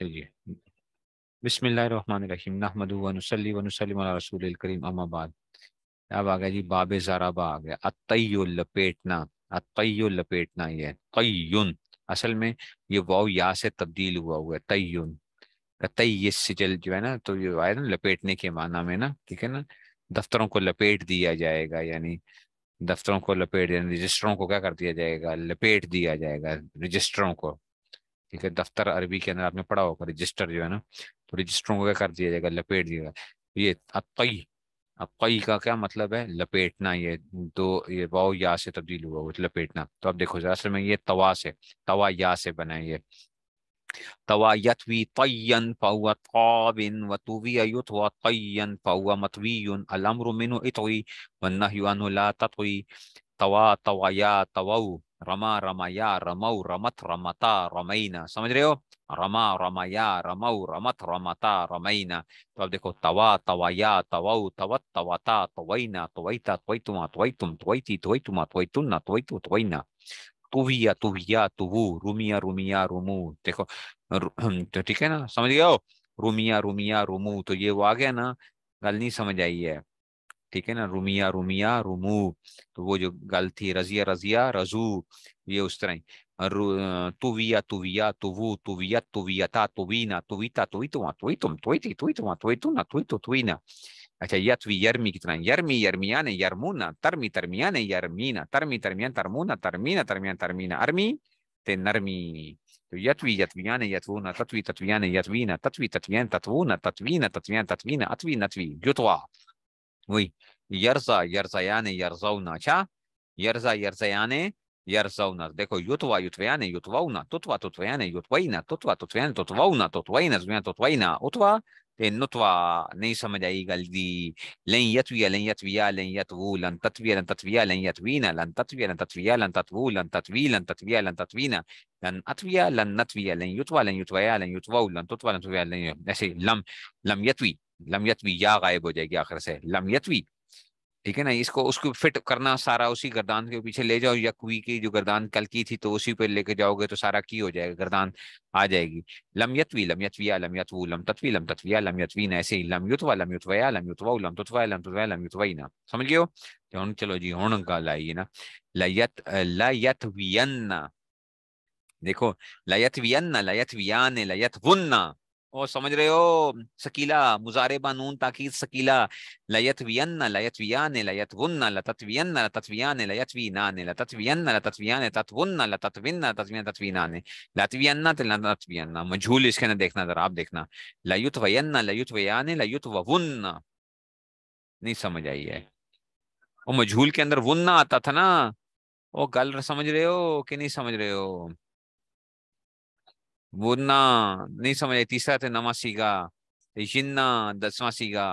चलिए बसमीम नहमदली रसूल करीम अमाबाद अब आ गया जी बाब ज़राबा आ गया अतयो लपेटना अतयो लपेटना ये तयन असल में ये वाव या से तब्दील हुआ हुआ है तयन से जल जो है ना तो ये आया ना लपेटने के माना में ना ठीक है ना दफ्तरों को लपेट दिया जाएगा यानी दफ्तरों को लपेट रजिस्टरों को क्या कर दिया जाएगा लपेट दिया जाएगा रजिस्टरों को ठीक है दफ्तर अरबी के अंदर आपने पढ़ा होगा रजिस्टर जो है ना तो रजिस्टरों का कर दिया जाएगा लपेट दिया जाएगा तो ये अतई अतई का क्या मतलब है लपेटना ये दो ये वाओ या से तब्दील हुआ वो लपेटना तो आप देखो जरा असल में ये तवा से तवा या से बना है ये तवा तवा तवा रमा रमाया रमऊ रमत रमता रमैना समझ रहे हो रमा रमाया रमऊ रमत रमता रमैना तो अब देखो तवा तवाया तवऊ तवत तवता तवैना तवैता त्वैतुमा त्वैतुम त्वैती त्वैतुमा त्वैतुन्ना त्वैतु त्वैना तुविया तुविया तुवु रुमिया रुमिया रुमु देखो तो ठीक है ना समझ गया हो रुमिया रुमिया रुमु तो ये वो आ गया ना गल नहीं समझ आई है ठीक है ना रुमिया रुमिया रुमू तो वो जो गल थी रजिया रजिया रजू ये उस तरह तुविया तुविया तुवु तुविया तुवियता तुवीना तुविता तुवी तुवा तुवी तुम तुवी थी तुवी तुवा तुवी तुम ना तुवी तो तुवीना अच्छा यत्वी यर्मी कितना यर्मी यर्मिया ने यर्मुना तरमी तरमिया ने यर्मीना तरमी तरमिया तरमुना तरमीना तरमिया तरमीना अर्मी ते नरमी तो यत्वी यत्वियान यत्वून तत्वी तत्वियान यत्वीना तत्वी तत्वियन तत्वून तत्वीन तत्वियन तत्वीन अथवी नथवी जुतवा वही यरजा यरजयान यरजौना अच्छा यरजा यरजयान यरजौना देखो युतवा युतवयान युतवौना तुतवा तुतवयान युतवैना तुतवा तुतवयान तुतवौना तुतवैना जुया तुतवैना उतवा ते नुतवा नहीं समझ आई गलती लन यतविया लन यतविया लन यतवू लन तत्विया लन तत्विया लन यतवीना लन तत्विया लन तत्विया लन तत्वू लन तत्वी लन तत्विया लन तत्वीना लन अतविया लन नतविया लन युतवा लन युतवया लन युतवौ लन तुतवा लन तुतवया लन ऐसे लम लम यतवी लमयतवी या गायब हो जाएगी आखिर से लमयतवी ठीक है ना इसको उसको फिट करना सारा उसी गर्दान के पीछे ले जाओ यकवी की जो गर्दान कल की थी तो उसी पे लेके जाओगे तो सारा की हो जाएगा गर्दान आ जाएगी लमयतवी लमयतविया लमयतवू लम तत्वी लम तत्विया लमयतवीन ऐसे ही लमयुतवा लमयुतवया लमयुतवा लम तुतवा लम तुतवा ना समझ गयो तो हम चलो जी हूं गल आई ना लयत लयतवियन्ना देखो लयतवियन्ना लयतवियान लयतवुन्ना और समझ रहे हो सकीला मुजारे बानून ताकि सकीला लयत लयत वियन विया लयतवियन लयतवियान लयतवुन लततवियन लततवियान लयतवीनान लततवियन लततवियान ततवुन लततविन लततवियन ततवीनान लतवियन लततवियन मजहूल इसके ना देखना जरा आप देखना लयुत लयुत वयन वया ने लयुत वुन नहीं समझ आई है वो मजहूल के अंदर वुन आता था ना वो गल समझ रहे हो कि नहीं समझ रहे हो बुनना नहीं समझ तीसरा था नमा सीगा जिन्ना दसवा सीगा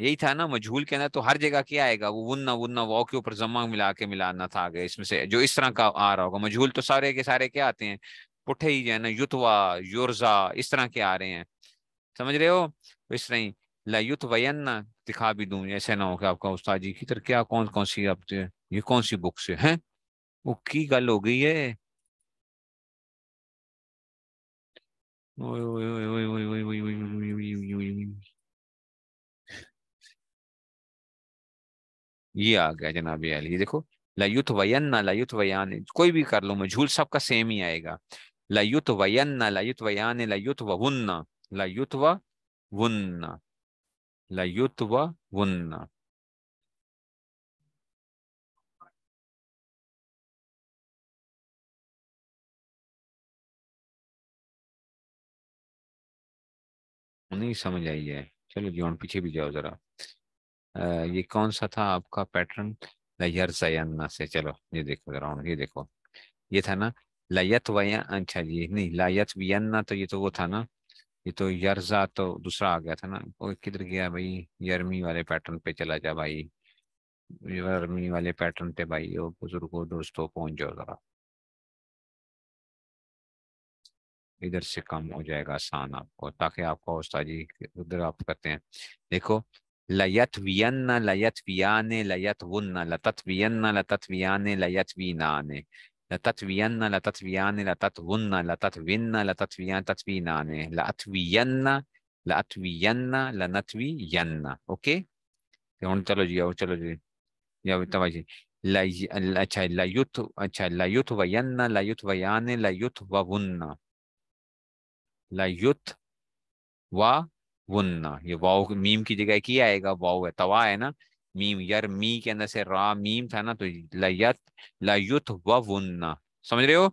यही था ना मजहूल के अंदर तो हर जगह क्या आएगा वो वुन्ना वुन्ना वाओ के ऊपर जमा मिला के मिलाना था आगे इसमें से जो इस तरह का आ रहा होगा मजहूल तो सारे के सारे क्या आते हैं पुठे ही जाना युतवा युर्जा इस तरह के आ रहे हैं समझ रहे हो इस तरह ही लयुत वयन्ना दिखा भी दू ऐसे ना हो कि आपका उस्ताद जी की तरह क्या कौन कौन सी आप ये कौन सी बुक से है वो की गल हो गई है ये आ गया जनाब अली देखो लयुत वयन्ना लयुत वयान कोई भी कर लो मझूल सबका सेम ही आएगा लयुत वयन्ना लयुत वयान लयुत वुन्ना लयुत वुन्ना लयुत वुन्ना नहीं समझ आई है चलो जी पीछे भी जाओ जरा ये कौन सा था आपका पैटर्न लयर से चलो ये देखो जरा ये देखो ये था ना लयत वया अच्छा जी नहीं लायत वियन्ना तो ये तो वो था ना ये तो यरजा तो दूसरा आ गया था ना वो किधर गया भाई यर्मी वाले पैटर्न पे चला जा भाई यर्मी वाले पैटर्न पे भाई वो बुजुर्गो दोस्तों पहुंच जाओ जरा इधर से कम हो जाएगा आसान आपको ताकि आपका जी उधर आप करते हैं देखो लयत वियन लयत वियाने लयत वुन्न लतत वियन लतत वियाने लयत वीनाने लतत वियन लतत वियाने लतत वुन्न लतत विन लतत वियान तत वीनाने लत वियन लत वियन लनत वियन ओके चलो जी आओ चलो जी या तवा जी लय अच्छा लयुत अच्छा लयुत वयन लयुत वयाने लयुत वुन्ना लयुत वा वुन्ना ये वाव मीम की जगह की आएगा वाव है तवा है ना मीम यार मी के अंदर से रा मीम था ना तो लयत लयुत वा वुन्ना समझ रहे हो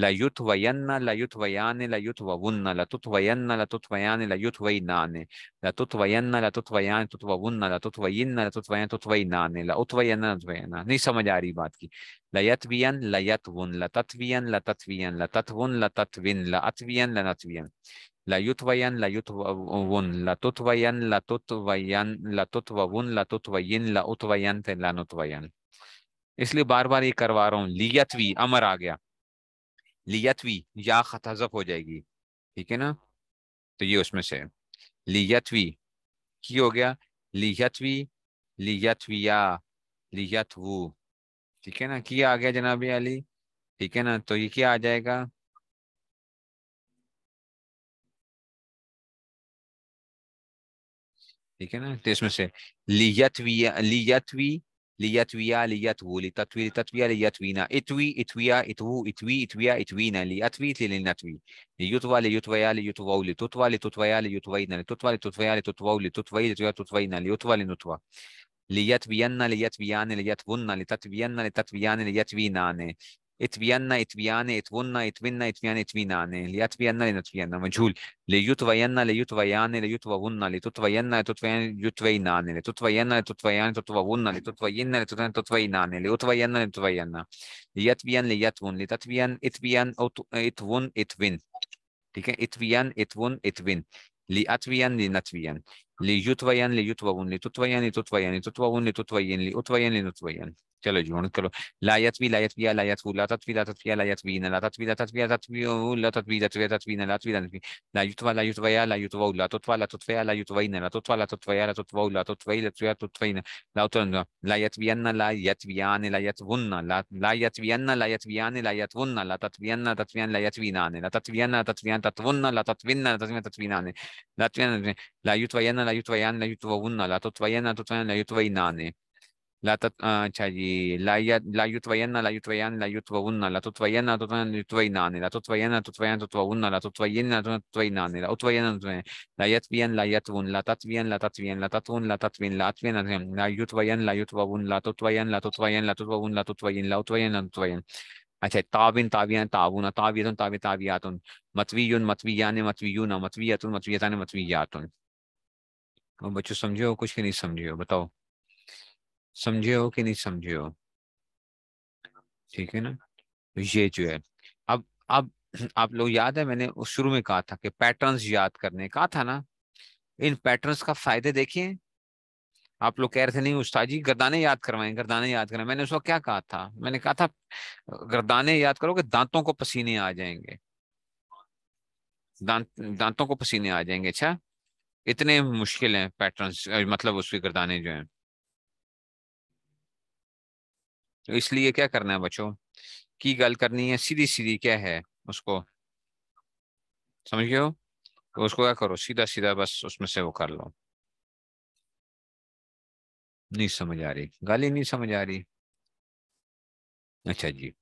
लयुत्वयन्न लयुत्वयाने लयुत्ववुन्न लतुत्वयन्न लतुत्वयाने लयुत्वयनाने लतुत्वयन्न लतुत्वयाने तुत्ववुन्न लतुत्वयिन्न लतुत्वयान तुत्वयनाने लउत्वयन्न लतुत्वयना नहीं समझ आ रही बात की लयत्वियन लयत्वुन लतत्वियन लतत्वियन लतत्वुन लतत्विन लअत्वियन लनत्वियन लयुत्वयन लयुत्ववुन लतुत्वयन लतुत्वयन लतुत्ववुन लतुत्वयिन लउत्वयन लनुत्वयन इसलिए बार बार ये करवा रहा हूँ लियत्वी अमर आ गया लियतवी या हजफ हो जाएगी ठीक है ना तो ये उसमें से लियतवी की हो गया लियतवी लियतविया लियतवू ठीक है ना किया आ गया जनाब अली ठीक है ना तो ये क्या आ जाएगा ठीक है ना तो इसमें से लियतवी लियतवी ليتويا ليتو لتتوي لتتويا ليتوينا اتوي اتويا اتوو اتوي اتويا اتوينا ليتوي لنتوي ليتوى ليتويا ليتوو لتتوى لتتويا ليتوينا لتتوى لتتويا لتتوو لتتوي لتتويا لتتوينا ليتوى لنتوى ليتبين ليتبيان ليتبن لتتبين لتتبيان ليتبينان Itvijanna, Itvjani, Itvunna, Itvinna, Itvjan, Itvinani, li Jatvjanna, li Natvjanna, maġul, li Jutvajanna, li Jutvajani, li Jutvavunna, li Tutvajjanna, li Tutvajani, Jutvajnani, li Tutvajjanna, li Tutvajani, Tutvavunna, li Tutvajinna, li Tutvajani, Tutvajnani, li Utvajjanna, li Utvajjanna, li Jatvjan, li Jatvun, li Tatvjan, Itvijan, Itvun, Itvin. Tikken Itvijan, Itvun, Itvin. Li Atvijan, li Natvijan. Li Jutvajan, li Jutvavun, li Tutvajani, चलो जोड़ करो लायत भी लायत भी लायत who ला तत्वी ला तत्वी ला यत्वी न ला तत्वी ला तत्वी ला तत्वी ला तत्वी तत्वी तत्वी न ला तत्वी तत्वी ला युत्वा ला युत्वा या ला युत्वा ला तुत्वा ला तुत्वा ला युत्वा न ला तुत्वा ला तुत्वा या ला तुत्वा ला तुत्वा ला तुत्वा तुत्वा न ला उतरन ला यत्वियन ला यत्वियान ला यत्वुन ला ला यत्वियन ला यत्वियान ला यत्वुन ला तत्वियन ला तत्वियन ला यत्वीनान ला तत्वियन ला तत्वियन तत्वुन ला तत्विन ला तत्विन तत्वीनान ला तत्वियन ला युत्वयन ला युत्वयान ला युत्ववुन ला तुत्वयन तुत्वयन ला युत्वइनान ला तत् अच्छा जी ला युत्वयन्न ला युत्वयान ला युत्वउन्न ला तुत्वयन्न तुत्वयन युत्वयनानि ला तुत्वयन्न तुत्वयन तुत्वउन्न ला तुत्वयन्न तुत्वयनानि ला उत्वयन ला यत्वियन ला यत्वुन ला तत्वियन ला तत्वियन ला तत्वुन ला तत्विन ला अत्वियन ला युत्वयन ला युत्वउन ला तुत्वयन ला तुत्वयन ला तुत्वउन ला तुत्वयन ला उत्वयन ला तुत्वयन अच्छा ताविन तावियान तावुन तावियतुन तावि तावियातुन मतवीयुन मतवीयाने मतवीयुन मतवीयतुन मतवीयताने मतवीयातुन बच्चों समझे हो कुछ नहीं समझे हो बताओ समझे हो कि नहीं समझे हो ठीक है ना तो ये जो है अब अब आप लोग याद है मैंने उस शुरू में कहा था कि पैटर्न्स याद करने कहा था ना इन पैटर्न्स का फायदे देखिए आप लोग कह रहे थे नहीं उस्ताद जी गर्दाने याद करवाएं गर्दाने याद करवाएं मैंने उसको क्या कहा था मैंने कहा था गर्दाने याद करो कि दांतों को पसीने आ जाएंगे दांत दांतों को पसीने आ जाएंगे अच्छा इतने मुश्किल हैं पैटर्न्स मतलब उसकी गर्दाने जो हैं तो इसलिए क्या करना है बच्चों की गल करनी है सीधी सीधी क्या है उसको समझ गए हो तो उसको क्या करो सीधा सीधा बस उसमें से वो कर लो नहीं समझ आ रही गाली नहीं समझ आ रही अच्छा जी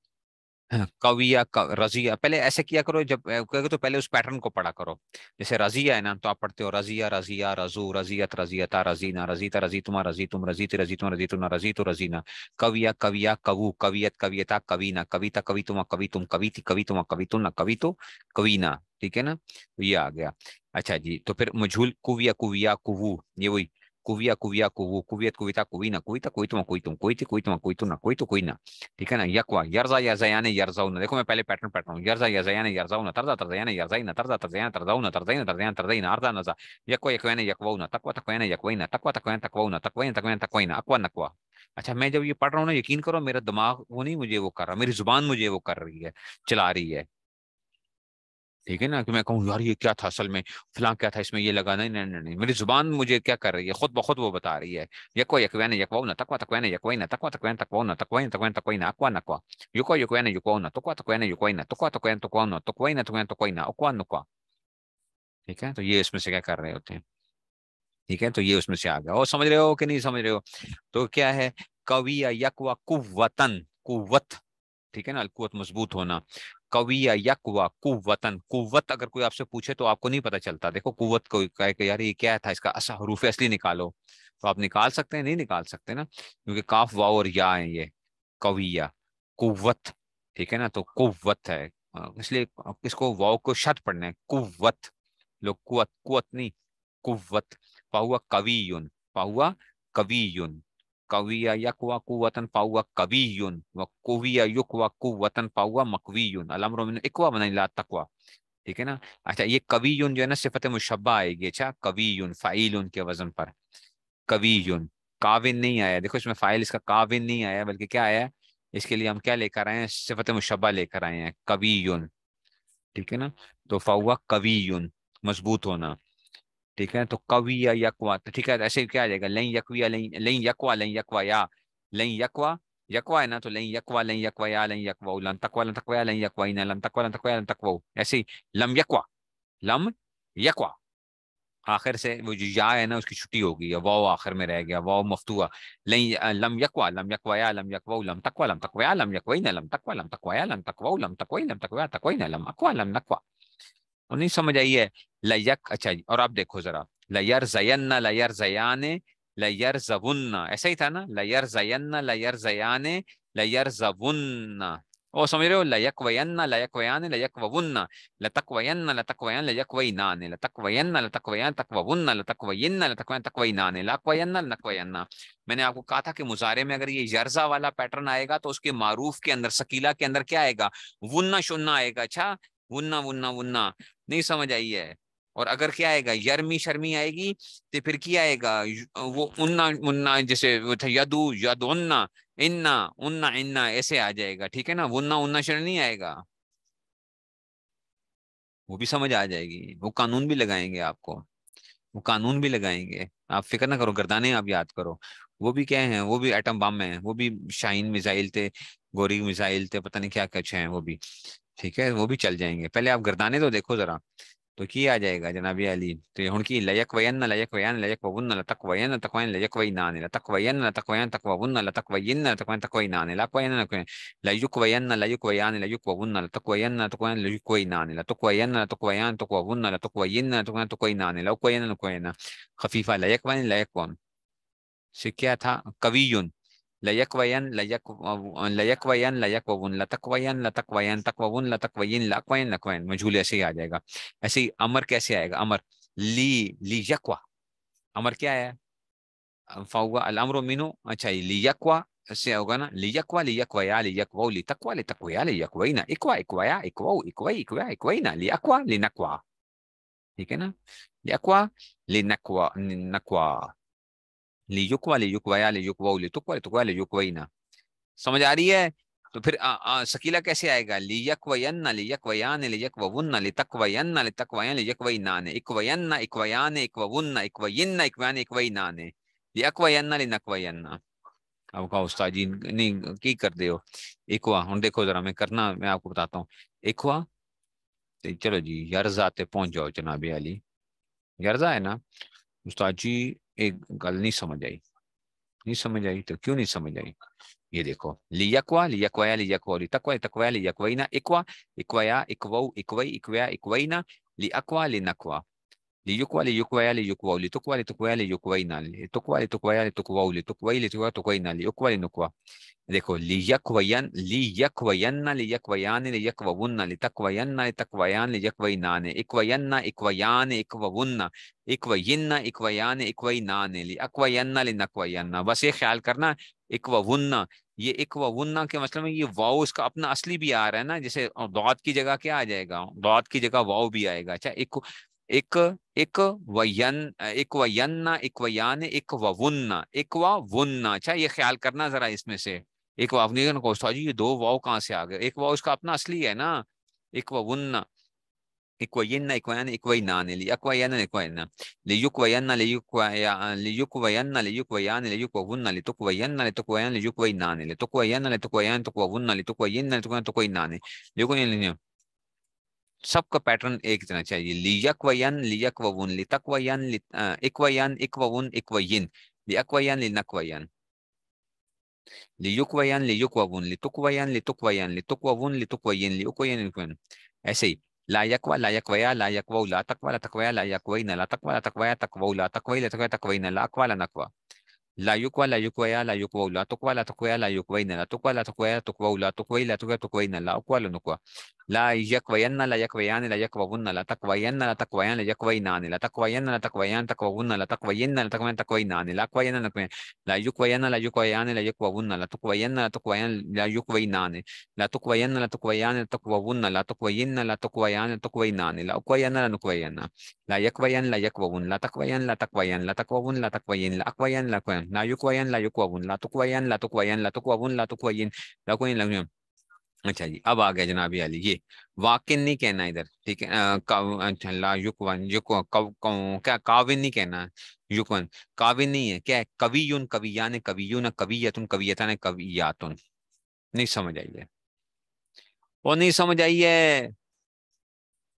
कविया कव, रजिया पहले ऐसे किया करो जब कहोगे तो पहले उस पैटर्न को पढ़ा करो जैसे रजिया है ना तो आप पढ़ते हो रजिया रजिया रजू रजियत रजियता रजीना रजीता रजी तुम रजी तुम रजी ते रजी तुम रजी तुम रजी तो रजीना कविया कविया कवु कवियत कवियता कवीना कविता कवि तुम कवि तुम कवि थी कवि तुम कवि तुम ना कवि तो कवीना ठीक है ना ये आ गया अच्छा जी तो फिर मझूल कुविया कुविया कुवु ये वही कुविया कुविया कुवु कुवियत कुविता कुविना कुविता कुइतुमा कुइतुम कुइति कुइतुमा कुइतुना कुइतु कुइना ठीक है ना यकवा यरजा यजयाने यरजाउना देखो मैं पहले पैटर्न पैटर्न हूं यरजा यजयाने यरजाउना तरजा तरजयाने यरजाइना तरजा तरजयान तरजाउना तरजैना तरजयान तरजैना अरजा नजा यकवा यकवैने यकवौना तकवा तकवैने यकवैना तकवा तकवैन तकवौना तकवैन तकवैन तकवैना अकवा नकवा अच्छा मैं जब ये पढ़ रहा हूँ ना यकीन करो मेरा दिमाग वो नहीं मुझे वो कर रहा मेरी जुबान मुझे वो कर रही है चला रही है ठीक है ना कि मैं कहूँ यार ये क्या था असल में फिलहाल क्या था इसमें ये लगा नहीं नहीं नहीं, नहीं। मेरी जुबान मुझे क्या कर रही है खुद ब वो बता रही है यको यकवैन यकवाऊ न तकवा तकवैन यकवाई न तकवा तकवैन तकवाऊ न तकवैन तकवैन तकवाई ना अकवा नकवा युको यकवैन युकवाऊ न तकवा तकवैन युकवाई न तकवा तकवैन तकवाऊ न तकवाई न तकवैन तकवाई ना अकवा नुकवा ठीक है तो ये इसमें से क्या कर रहे होते हैं ठीक है तो ये उसमें से आ गया और समझ रहे हो कि नहीं समझ रहे हो तो क्या है कविया यकवा कुवतन कुवत ठीक है ना अलकुवत मजबूत होना कविया यकवा कुवतन कुवत अगर कोई आपसे पूछे तो आपको नहीं पता चलता देखो कुवत को कहे कि यार ये क्या था इसका असा अच्छा, हरूफ असली निकालो तो आप निकाल सकते हैं नहीं निकाल सकते ना क्योंकि काफ वाओ और या है ये कविया कुवत ठीक है ना तो कुवत है इसलिए इसको वाओ को शत पढ़ने कुवत लोग कुवत कुवत नहीं कुवत पाहुआ कवि युन पाहुआ कवि युन कविया यक व कुवतन पाउआ कवीयुन व कुविया युक व कुवतन पाउआ मकवीयुन अलमरो मिन इकवा ला तकवा ठीक है ना अच्छा ये कवीयुन जो है ना सिफत मुशबा आएगी अच्छा कवीयुन फ़ाइलुन के वजन पर कवीयुन काविन नहीं आया देखो इसमें फ़ाइल इसका काविन नहीं आया बल्कि क्या आया इसके लिए हम क्या लेकर आए हैं सिफत मुशबा लेकर आए हैं कवीयुन ठीक है ना तो फाउआ कवीयुन मजबूत होना ठीक है तो कविया यकवा तो ठीक है तो ऐसे क्या आ जाएगा लई यकविया लई लई यकवा लई यकवा या लई यकवा यकवा है ना तो लई यकवा लई यकवा या लई यकवा लन तकवा लन तकवा लई यकवा इन लन तकवा लन तकवा लन तकवा ऐसे लम यकवा लम यकवा आखिर से वो जो या है ना उसकी छुट्टी हो गई वाओ आखिर में रह गया वाओ मफतुआ लई लम यकवा लम यकवा या लम यकवा लम तकवा लम तकवाया लम यकवा इन लम तकवा लम तकवाया लम तकवा लम तकवई लम तकवा तकवई न लम अकवा लम नकवा और नहीं समझ आई है लयक अच्छा और आप देखो जरा लयर जयन लयर जयान लयर जबुन्ना ऐसा ही था ना लयर जयन लयर जयान लयर जबुन्ना ओ समझ रहे हो लयक वयन लयक वयान लयक वबुन्ना लतक वयन लतक वयन लयक वई नान लतक वयन लतक वयान तक वबुन्ना लतक वयन लतक वयन तक वई नान लक वयन लक वयन मैंने आपको कहा था कि मुजारे में अगर ये यर्जा वाला पैटर्न आएगा तो उसके मारूफ के अंदर सकीला के अंदर क्या आएगा वुन्ना शुन्ना आएगा अच्छा वुन्ना वुन्ना वुन्ना नहीं समझ आई है और अगर क्या आएगा यर्मी शर्मी आएगी तो फिर क्या आएगा वो उन्ना मुन्ना जैसे वो था यदु यद उन्ना इन्ना उन्ना इन्ना ऐसे आ जाएगा ठीक है ना उन्ना उन्ना शरण नहीं आएगा वो भी समझ आ जाएगी वो कानून भी लगाएंगे आपको वो कानून भी लगाएंगे आप फिक्र ना करो गर्दाने आप याद करो वो भी क्या है वो भी एटम बम है वो भी शाइन मिसाइल थे गोरी मिसाइल थे पता नहीं क्या कुछ है वो भी ठीक है वो भी चल जाएंगे पहले आप गर्दाने तो देखो जरा तो की आ जाएगा जनाब अली तो हूँ की लयक वयन न लयक वयन लयक वबुन लतक वयन तक वयन लयक वही नान लतक वयन न तक वयन तक वबुन लतक वयन तक वयन तक वही नान लक वयन लक वयन लयुक वयन लयुक वयान लयुक वबुन लतक वयन न तक वयन लयुक वही नान लतक वयन न तक वयान तक वबुन लतक वयन लतक वयन तक वही नान लक वयन न वयन खफीफा लयक वयन लयक वन से क्या था कवियुन ليكوين ليكوين ليكوين ليكوين लतकवयन लतकवयन तकवुन लतकवयन लकवयन लकवयन मजहूल ऐसे ही आ जाएगा ऐसे ही अमर कैसे आएगा अमर ली ली अमर क्या आया फाउआ अल अमर मिनो अच्छा ली यकवा से होगा ना लियकवा लियकवा या लियकवा लितकवा लितकवा लियकवैना इक्वा इक्वाया इक्वाउ इक्वै इक्वा इक्वैना लियकवा लिनकवा ठीक है ना लियकवा लिनकवा नकवा युक वया लियुक्वा लियुक्वाया लियुक्वा युक वही ना समझ आ रही है तो फिर आ, आ, शकीला कैसे आएगा लियकवयन लियकवयान लियकवुन्न लितकवयन लितकवयन लियकवयनान इकवयन इकवयान इकवुन्न इकवयिन्न इकवयान इकवयनान वयन लिनकवयन अब कहा उस्ताद जी नहीं की कर दे इकवा हूं देखो जरा मैं करना मैं आपको बताता हूँ इकवा चलो जी यरजा ते पहुंच जाओ जनाबे अली यरजा है ना उस्ताद जी एक गल नहीं समझ आई नहीं समझ आई तो क्यों नहीं समझ आई ये देखो लियक्वा लियक्वाया लियक्वा लितक्वा लियक्वाई ना इक्वा इक्वाया इक्वाऊ इक्वाई इक्वाया इक्वाई ना लियक्वा लिनक्वा ليكوى ليكويا ليكوى لتكوى لتكويا ليكوينا لتكوى لتكويا لتكوى لتكوي لتكوى تكوينا ليكوى لنكوى देखो लियक्वयन लियक्वयन्न लियक्वयानि लियक्ववुन्न लितक्वयन्न लितक्वयान लियक्वयनानि इक्वयन्न इक्वयानि इक्ववुन्न इक्वयिन्न इक्वयानि इक्वयनानि लिअक्वयन्न लिनक्वयन्न बस ये ख्याल करना इक्ववुन्न ये इक्ववुन्ना के मतलब ये वाओ इसका अपना असली भी आ रहा है ना जैसे दौत की जगह क्या आ जाएगा दौत की जगह वाओ भी आएगा अच्छा इक्व एक एक वयन एक वयन्ना एक वयान एक वुन्ना एक वुन्ना अच्छा ये ख्याल करना जरा इसमें से एक वावनीगन को जी ये दो वाव कहाँ से आ गए एक वाव उसका अपना असली है ना एक ना ना ना इक्वयनान लियक्वयन इक्वयन लियुक्वयन्ना लियुक्वया लियुक्वयन्ना लियुक्वयान लियुक्ववुन्ना लितुक्वयन्ना लितुक्वयन लियुक्वयनान लितुक्वयन्ना लितुक्वयान तुक्ववुन्ना लितुक्वयन्ना लितुक्वयन तुक्वयनान लियुक्वयन सबका पैटर्न एक देना चाहिए लियक वयन लियक वुन लितक वयन इक वयन इक वुन इक लियुक वयन लियुक वुन लितुक वयन लितुक वयन लितुक वुन लितुक वयन लियुक वयन ऐसे ही लायक व लायक वया लायक व लातक व लतक वया लायक वई न लतक व लतक वया तक व लातक वई लतक तक वई न लाक व लनक व लायुक व लायुक वया लायुक व लातुक व लतक वया लायुक वई न लतुक व लतक वया तुक व लातुक वई लतक तुक वही न लाक व लनुक व لا يكوين لا يكويان لا يكوون لا تكوين لا تكويان لا يكوينان لا تكوين لا تكويان تكوون لا تكوين لا تكوين تكوينان لا كوين لا لا يكوين لا يكويان لا يكوون لا تكوين لا تكوين لا يكوينان لا تكوين لا تكويان لا تكوون لا تكوين لا تكويان لا تكوينان لا كوين لا نكوين لا يكوين لا يكوون لا تكوين لا تكوين لا تكوون لا تكوين لا أكوين لا كوين لا يكوين لا يكوون لا تكوين لا تكوين لا تكوون لا تكوين لا كوين لا كوين अच्छा जी अब आ गया जनाब अली ये वाकिन नहीं कहना इधर ठीक है अच्छा युकवन युकवन कव, कव, क्या काविन नहीं कहना युकवन काविन नहीं है क्या युन कवि कविया ने कवि न कवियतुन कवियता ने कवियातुन नहीं समझ आई है वो नहीं समझ आई है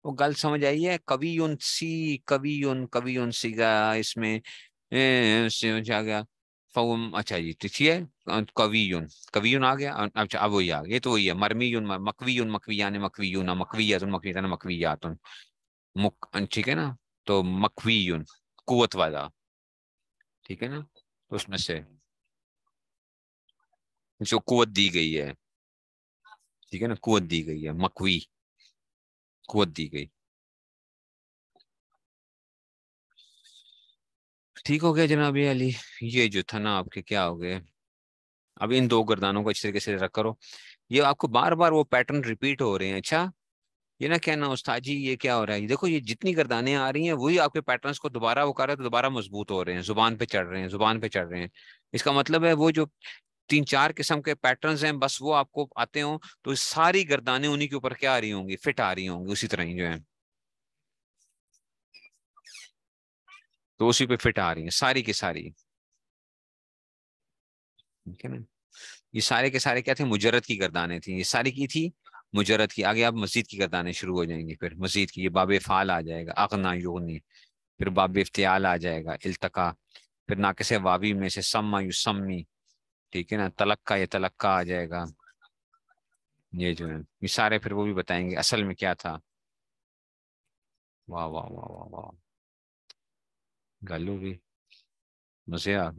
वो गलत समझ आई है कवि युन सी कवि कवि युन सी गया इसमें गया फ़ोम अच्छा जी ठीक है अं, कवीयुन कवीयुन आ गया अं, अच्छा अब वही आ गया ये तो वही है मरमीयुन या तुम मकवीयुन मकवीयातुन या मकवीयातुन मुक अं, ठीक है ना तो मकवीयुन कुवत वाला ठीक है ना तो उसमें से जो कुवत दी गई है ठीक है ना कुवत दी गई है मकवी कुवत दी गई ठीक हो गया जनाब ये अली ये जो था ना आपके क्या हो गए अब इन दो गर्दानों को अच्छे तरीके से रख करो ये आपको बार बार वो पैटर्न रिपीट हो रहे हैं अच्छा ये ना कहना उस्ताद जी ये क्या हो रहा है देखो ये जितनी गर्दाने आ रही हैं वही आपके पैटर्न्स को दोबारा वो कर रहे हैं तो दोबारा मजबूत हो रहे हैं जुबान पे चढ़ रहे हैं जुबान पे चढ़ रहे हैं इसका मतलब है वो जो तीन चार किस्म के पैटर्न हैं बस वो आपको आते हो तो सारी गर्दानें उन्हीं के ऊपर क्या आ रही होंगी फिट आ रही होंगी उसी तरह ही जो है तो उसी पे फिट आ रही है सारी की सारी ठीक है ना ये सारे के सारे क्या थे मुजरत की गर्दाने थी ये सारी की थी मुजरत की आगे आप मस्जिद की गर्दाने शुरू हो जाएंगी फिर मस्जिद की ये बाब फाल आ जाएगा अगना योनी फिर बाब इफ्तियाल आ जाएगा इल्तका फिर ना किसे वावी में से सम्मा सम्मी ठीक है ना तलक्का ये तलक्का आ जाएगा ये जो है ये सारे फिर वो भी बताएंगे असल में क्या था वाह वाह वाह वाह वाह Galubi. No sé, a